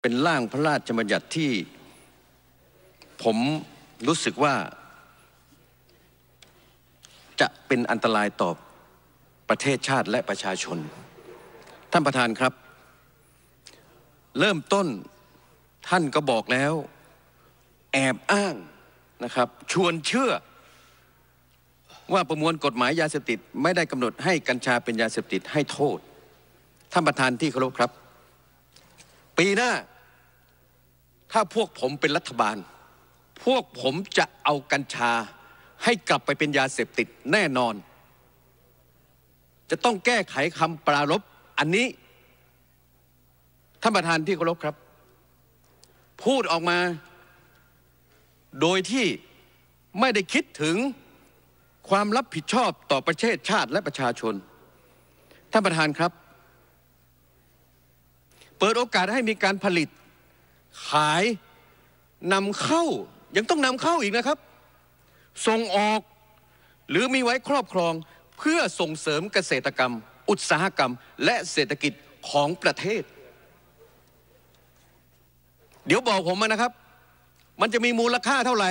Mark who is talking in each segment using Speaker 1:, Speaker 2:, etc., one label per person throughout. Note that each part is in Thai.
Speaker 1: เป็นร่างพระราชบัญญัติที่ ผมรู้สึกว่า จะเป็นอันตรายต่อประเทศชาติและประชาชน ท่านประธานครับ เริ่มต้นท่านก็บอกแล้ว แอบอ้างนะครับ ชวนเชื่อว่าประมวลกฎหมายยาเสพติดไม่ได้กำหนดให้กัญชาเป็นยาเสพติดให้โทษ ท่านประธานที่เคารพครับ ปีหน้าถ้าพวกผมเป็นรัฐบาล พวกผมจะเอากัญชา ให้กลับไปเป็นยาเสพติดแน่นอน จะต้องแก้ไขคำปรารบอันนี้ ท่านประธานที่เคารพครับ พูดออกมา โดยที่ไม่ได้คิดถึงความรับผิดชอบต่อประเทศชาติและประชาชน ท่านประธานครับ เปิดโอกาสให้มีการผลิตขายนำเข้ายังต้องนำเข้าอีกนะครับ ส่งออกหรือมีไว้ครอบครองเพื่อส่งเสริมเกษตรกรรม อุตสาหกรรม และเศรษฐกิจของประเทศ เดี๋ยวบอกผมมานะครับ มันจะมีมูลค่าเท่าไหร่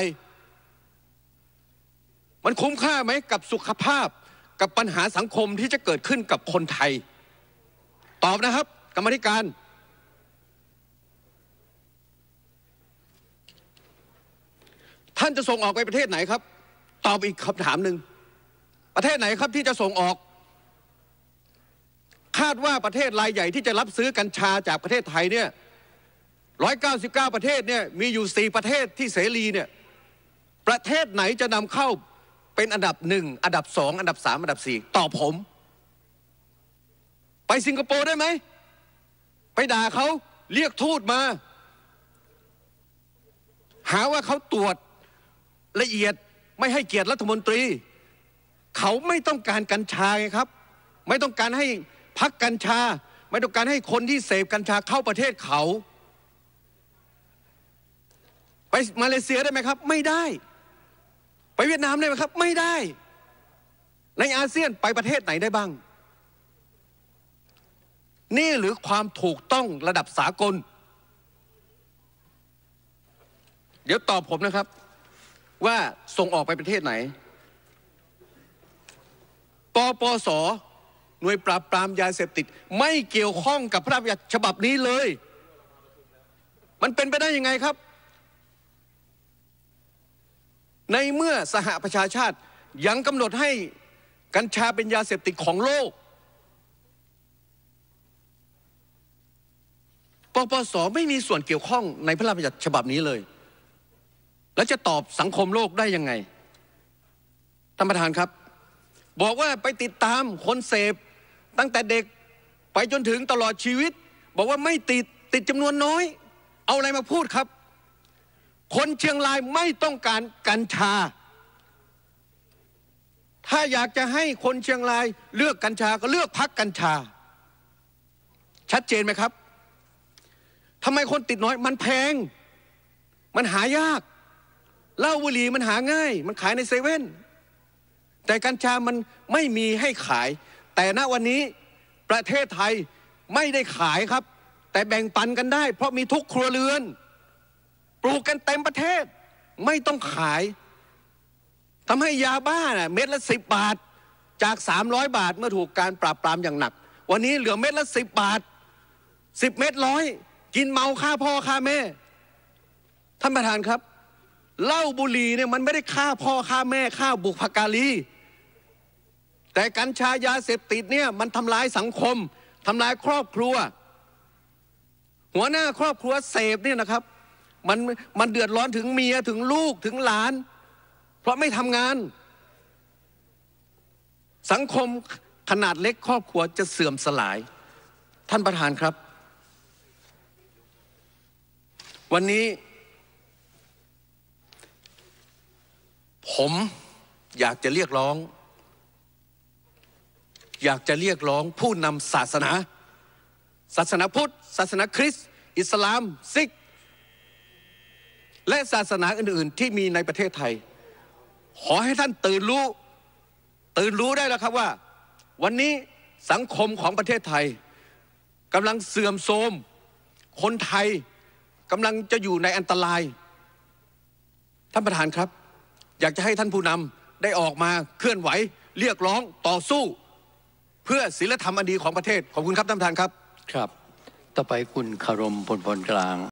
Speaker 1: มันคุ้มค่าไหมกับสุขภาพกับปัญหาสังคมที่จะเกิดขึ้นกับคนไทย ตอบนะครับกรรมธิการท่านจะส่งออกไปประเทศไหนครับ ตอบอีกคำถามหนึ่ง ประเทศไหนครับที่จะส่งออก คาดว่าประเทศรายใหญ่ที่จะรับซื้อกัญชาจากประเทศไทยเนี่ยร้อยเก้าสิบเก้าประเทศเนี่ยมีอยู่สี่ประเทศที่เสรีเนี่ย ประเทศไหนจะนำเข้าเป็นอันดับหนึ่ง อันดับสองอันดับสามอันดับสี่ตอบผม ไปสิงคโปร์ได้ไหม ไปด่าเขา เรียกทูตมา หาว่าเขาตรวจละเอียดไม่ให้เกียรติรัฐมนตรี เขาไม่ต้องการกัญชาไงครับ ไม่ต้องการให้พักกัญชา ไม่ต้องการให้คนที่เสพกัญชาเข้าประเทศเขา ไปมาเลเซียได้ไหมครับ ไม่ได้ ไปเวียดนามได้ไหมครับ ไม่ได้ ในอาเซียนไปประเทศไหนได้บ้าง นี่หรือความถูกต้องระดับสากล เดี๋ยวตอบผมนะครับว่าส่งออกไปประเทศไหน ปปส หน่วยปราบปรามยาเสพติดไม่เกี่ยวข้องกับพระราชบัญญัติฉบับนี้เลย มันเป็นไปได้ยังไงครับ ในเมื่อสหประชาชาติยังกำหนดให้กัญชาเป็นยาเสพติดของโลก ปปส ไม่มีส่วนเกี่ยวข้องในพระราชบัญญัติฉบับนี้เลยแล้วจะตอบสังคมโลกได้ยังไงท่านประธานครับ บอกว่าไปติดตามคนเสพ ตั้งแต่เด็กไปจนถึงตลอดชีวิต บอกว่าไม่ติดติดจำนวนน้อยเอาอะไรมาพูดครับ คนเชียงรายไม่ต้องการกัญชา ถ้าอยากจะให้คนเชียงรายเลือกกัญชา ก็เลือกพักกัญชา ชัดเจนไหมครับทำไมคนติดน้อยมันแพงมันหายากเหล้าบุหรี่มันหาง่าย มันขายในเซเว่นแต่กัญชามันไม่มีให้ขาย แต่ณวันนี้ประเทศไทยไม่ได้ขายครับ แต่แบ่งปันกันได้ เพราะมีทุกครัวเรือน ปลูกกันเต็มประเทศไม่ต้องขายทำให้ยาบ้าเม็ดละสิบบาทจาก 300 บาทเมื่อถูกการปราบปรามอย่างหนัก วันนี้เหลือเม็ดละสิบบาทสิบเม็ดร้อย กินเมาค่าพ่อค่าแม่ท่านประธานครับเหล้าบุหรี่เนี่ยมันไม่ได้ฆ่าพ่อฆ่า แม่ฆ่าบุพการีแต่กัญชายาเสพติดเนี่ยมันทำลายสังคมทำลายครอบครัว หัวหน้าครอบครัวเสพเนี่ยนะครับ มันมันเดือดร้อนถึงเมียถึงลูกถึงหลาน เพราะไม่ทำงาน สังคมขนาดเล็กครอบครัวจะเสื่อมสลาย ท่านประธานครับ วันนี้ผมอยากจะเรียกร้อง อยากจะเรียกร้อง ผู้นำศาสนา ศาสนาพุทธ ศาสนาคริสต์อิสลามซิก และศาสนาอื่น ๆ ที่มีในประเทศไทย ขอให้ท่านตื่นรู้ ตื่นรู้ได้แล้วครับว่า วันนี้สังคมของประเทศไทยกำลังเสื่อมโทรมคนไทยกำลังจะอยู่ในอันตราย ท่านประธานครับอยากจะให้ท่านผู้นำได้ออกมาเคลื่อนไหว เรียกร้องต่อสู้ เพื่อศีลธรรมอันดีของประเทศขอบคุณครับท่านประธานครับ ครับ ต่อไปคุณคารมพลพลกลาง